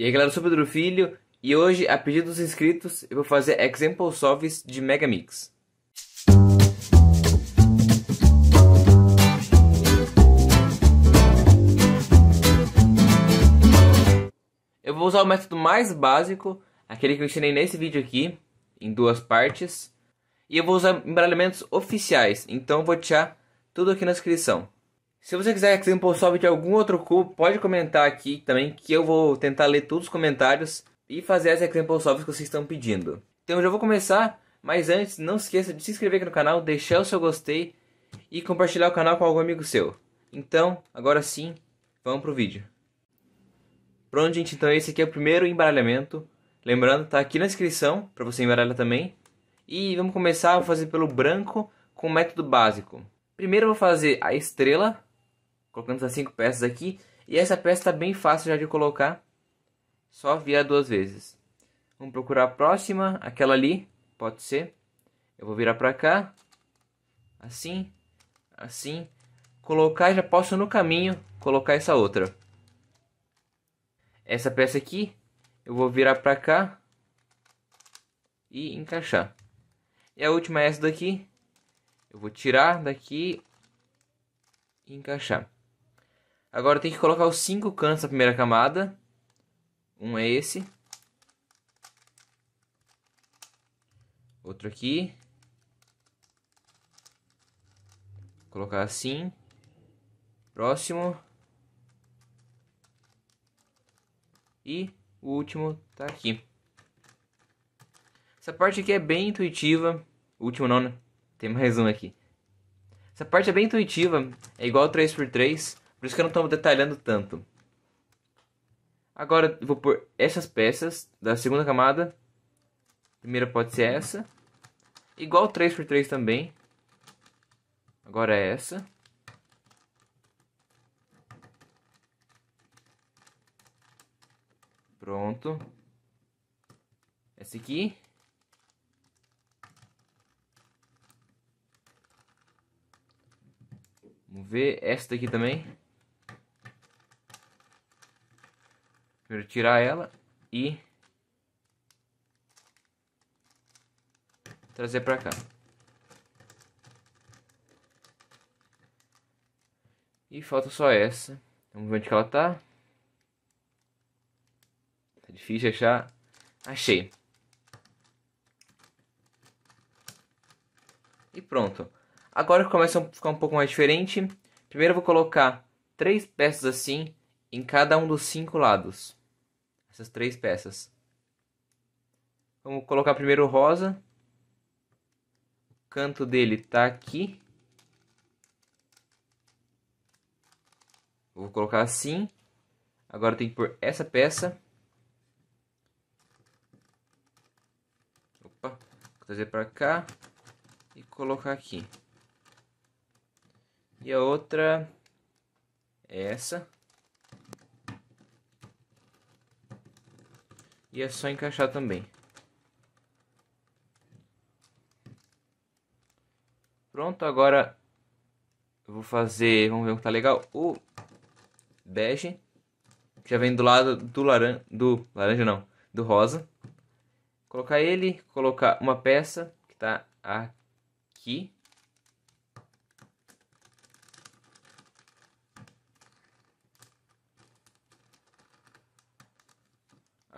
E aí galera, eu sou Pedro Filho e hoje, a pedido dos inscritos, eu vou fazer example solves de Megamix. Eu vou usar o método mais básico, aquele que eu ensinei nesse vídeo aqui, em duas partes. E eu vou usar embaralhamentos oficiais, então eu vou dar tudo aqui na descrição. Se você quiser exemplo sobre de algum outro cubo, pode comentar aqui também que eu vou tentar ler todos os comentários e fazer as example solves que vocês estão pedindo. Então eu já vou começar, mas antes não se esqueça de se inscrever aqui no canal, deixar o seu gostei e compartilhar o canal com algum amigo seu. Então, agora sim, vamos pro vídeo. Pronto, gente, então esse aqui é o primeiro embaralhamento. Lembrando, tá aqui na descrição para você embaralhar também. E vamos começar a fazer pelo branco com o método básico. Primeiro eu vou fazer a estrela, Colocamos as cinco peças aqui. E essa peça está bem fácil já de colocar. Só virar duas vezes. Vamos procurar a próxima, aquela ali, pode ser. Eu vou virar para cá. Assim, assim. Colocar, já posso no caminho colocar essa outra. Essa peça aqui, eu vou virar para cá e encaixar. E a última é essa daqui. Eu vou tirar daqui e encaixar. Agora tem que colocar os cinco cantos da primeira camada. Um é esse. Outro aqui. Vou colocar assim. Próximo. E o último tá aqui. Essa parte aqui é bem intuitiva. O último não, né? Tem mais um aqui. Essa parte é bem intuitiva. É igual 3x3. Por isso que eu não estou detalhando tanto. Agora eu vou pôr essas peças da segunda camada. A primeira pode ser essa. Igual 3x3 também. Agora é essa. Pronto. Essa aqui. Vamos ver essa daqui também. Primeiro tirar ela e trazer para cá. E falta só essa. Vamos ver onde que ela tá. Tá difícil achar. Achei. E pronto. Agora começa a ficar um pouco mais diferente. Primeiro eu vou colocar três peças assim em cada um dos cinco lados. Essas três peças. Vamos colocar primeiro o rosa. O canto dele tá aqui. Vou colocar assim. Agora tem que pôr essa peça. Opa, vou trazer para cá e colocar aqui. E a outra é essa. E é só encaixar também. Pronto, agora eu vou fazer, vamos ver o que tá legal, o bege, que já vem do lado do laranja, do laranja não, do rosa. Colocar ele, colocar uma peça que tá aqui,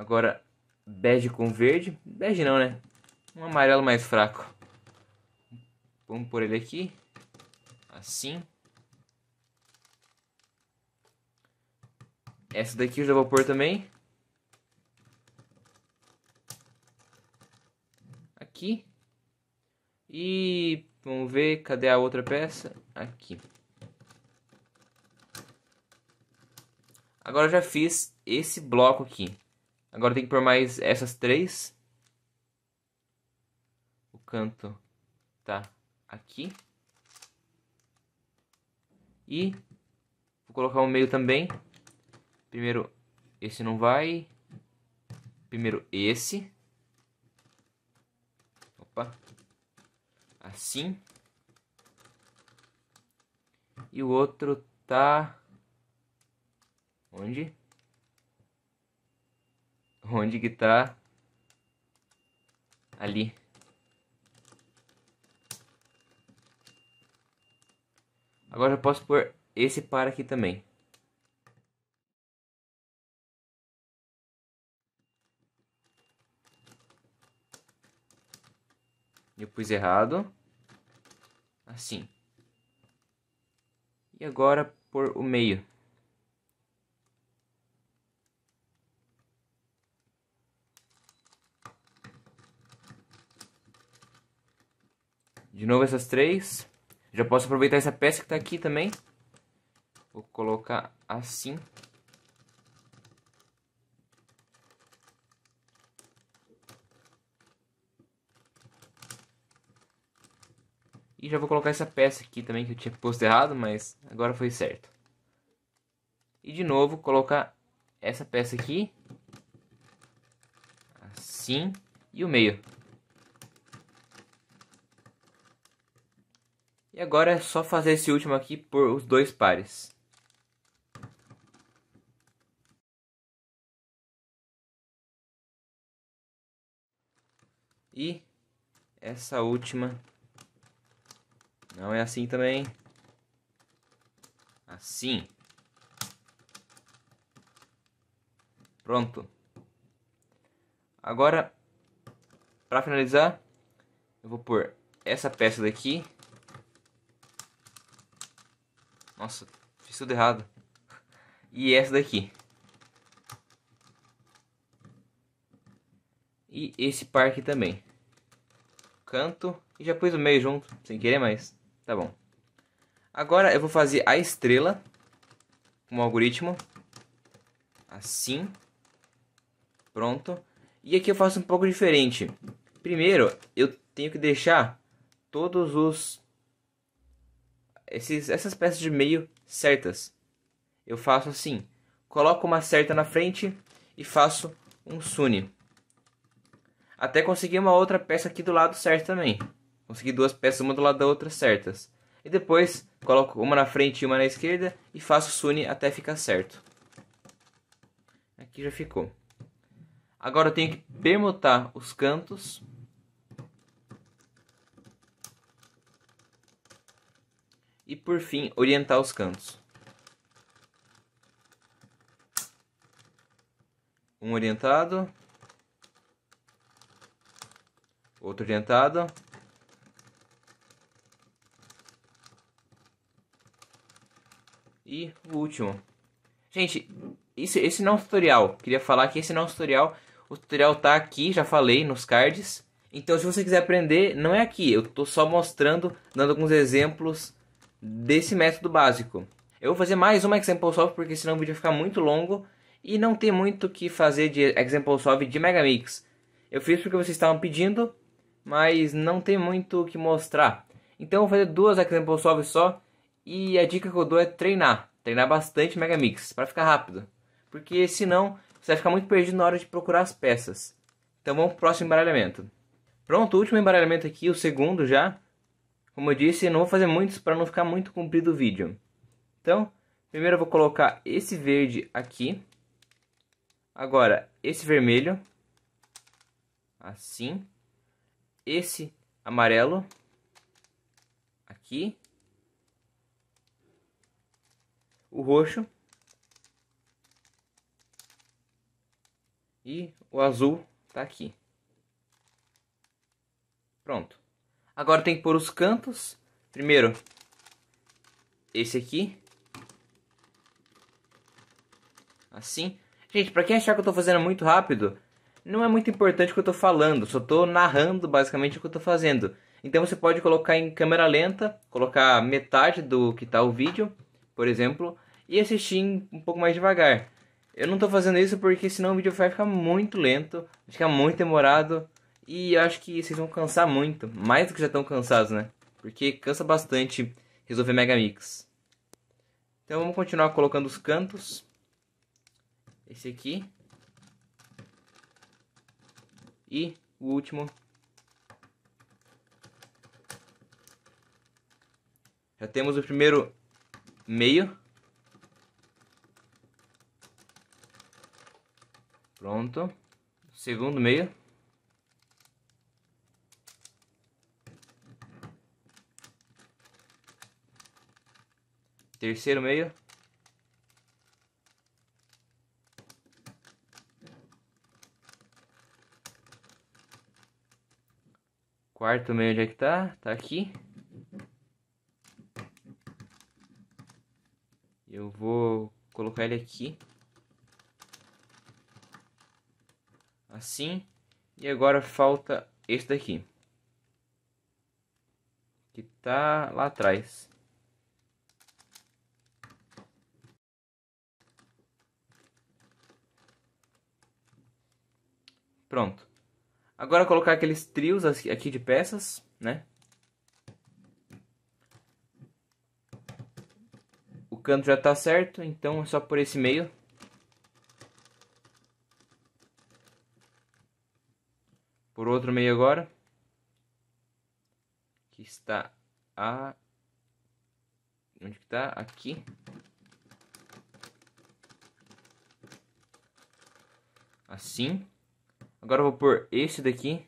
Agora, bege com verde. Bege não, né? Um amarelo mais fraco. Vamos por ele aqui. Assim. Essa daqui eu já vou pôr também. Aqui. E vamos ver, cadê a outra peça? Aqui. Agora eu já fiz esse bloco aqui. Agora tem que pôr mais essas três. O canto tá aqui. E vou colocar o um meio também. Primeiro esse não vai. Primeiro esse. Opa. Assim. E o outro tá... Onde? Onde que tá? Ali. Agora eu posso pôr esse par aqui também. Eu pus errado. Assim. E agora por o meio. De novo essas três. Já posso aproveitar essa peça que está aqui também. Vou colocar assim. E já vou colocar essa peça aqui também que eu tinha posto errado, mas agora foi certo. E de novo, colocar essa peça aqui. Assim. E o meio. E agora é só fazer esse último aqui por os dois pares. E essa última não é assim também. Assim. Pronto. Agora, para finalizar, eu vou pôr essa peça daqui nossa, fiz tudo errado. E essa daqui. E esse par aqui também. Canto. E já pus o meio junto, sem querer mais. Tá bom. Agora eu vou fazer a estrela. Com o algoritmo. Assim. Pronto. E aqui eu faço um pouco diferente. Primeiro, eu tenho que deixar todos os esses, essas peças de meio certas. Eu faço assim, coloco uma certa na frente e faço um sune. Até conseguir uma outra peça aqui do lado certo também. Consegui duas peças, uma do lado da outra certas. E depois coloco uma na frente e uma na esquerda e faço sune até ficar certo. Aqui já ficou. Agora eu tenho que permutar os cantos e, por fim, orientar os cantos. Um orientado, outro orientado. E o último. Gente, esse, esse não é um tutorial. Queria falar que esse não é um tutorial. O tutorial tá aqui, já falei, nos cards. Então, se você quiser aprender, não é aqui. Eu tô só mostrando, dando alguns exemplos desse método básico. Eu vou fazer mais uma example solve porque senão o vídeo vai ficar muito longo e não tem muito o que fazer de example solve de Megamix. Eu fiz porque vocês estavam pedindo, mas não tem muito o que mostrar. Então eu vou fazer duas example solve só e a dica que eu dou é treinar, treinar bastante Megamix para ficar rápido, porque senão você vai ficar muito perdido na hora de procurar as peças. Então vamos pro próximo embaralhamento. Pronto, o último embaralhamento aqui, o segundo já, como eu disse, não vou fazer muitos para não ficar muito comprido o vídeo. Então, primeiro eu vou colocar esse verde aqui. Agora, esse vermelho. Assim. Esse amarelo. Aqui. O roxo. E o azul tá aqui. Pronto. Agora tem que pôr os cantos. Primeiro, esse aqui. Assim. Gente, pra quem achar que eu tô fazendo muito rápido, não é muito importante o que eu tô falando. Só tô narrando basicamente o que eu tô fazendo. Então você pode colocar em câmera lenta, colocar metade do que tá o vídeo, por exemplo, e assistir um pouco mais devagar. Eu não tô fazendo isso porque senão o vídeo vai ficar muito lento, vai ficar muito demorado e acho que vocês vão cansar muito, mais do que já estão cansados, né? Porque cansa bastante resolver mega mix. Então vamos continuar colocando os cantos. Esse aqui. E o último. Já temos o primeiro meio. Pronto. Segundo meio. Terceiro meio. Quarto meio, onde é que tá? Tá aqui. Eu vou colocar ele aqui. Assim. E agora falta esse daqui. Que tá lá atrás. Pronto. Agora colocar aqueles trios aqui de peças, né? O canto já tá certo, então é só por esse meio. Por outro meio agora. Que está a... Onde que tá? Aqui. Assim. Agora eu vou pôr esse daqui.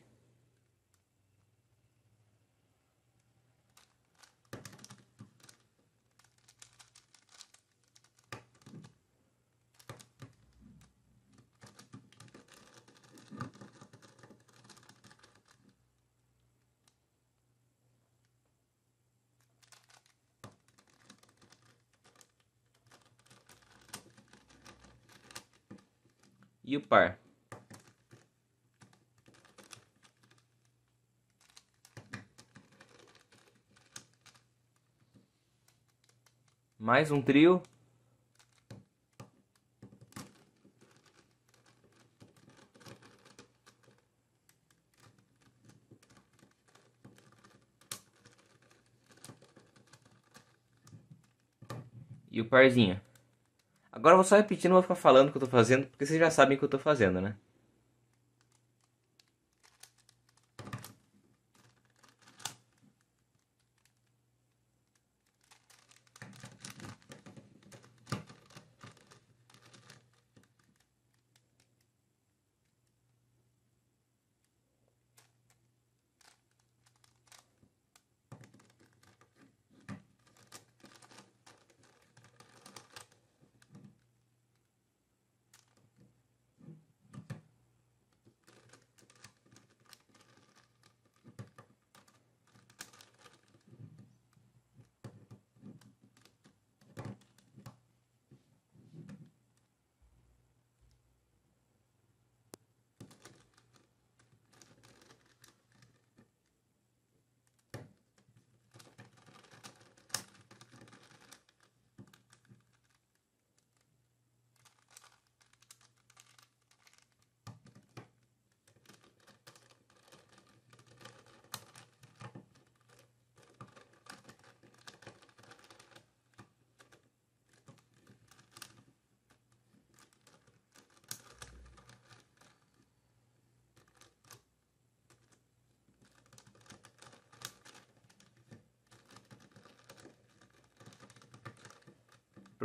E o par. Mais um trio. E o parzinho. Agora eu vou só repetindo, não vou ficar falando o que eu tô fazendo, porque vocês já sabem o que eu tô fazendo, né?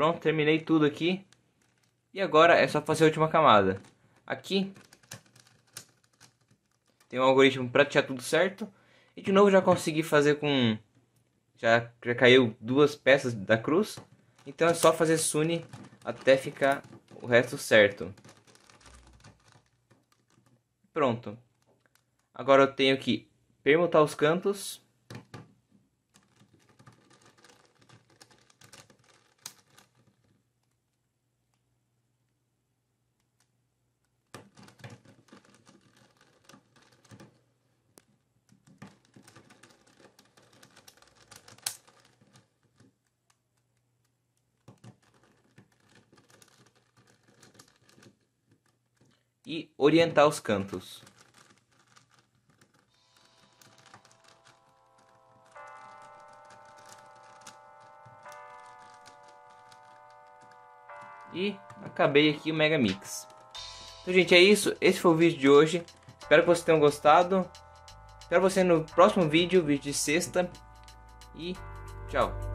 Pronto, terminei tudo aqui. E agora é só fazer a última camada. Aqui tem um algoritmo para tirar tudo certo. E de novo já consegui fazer com... Já, já caiu duas peças da cruz. Então é só fazer Sune até ficar o resto certo. Pronto. Agora eu tenho que permutar os cantos. e orientar os cantos. E acabei aqui o Mega Mix. Então, gente, é isso. Esse foi o vídeo de hoje. Espero que vocês tenham gostado. Espero você no próximo vídeo, vídeo de sexta. E tchau.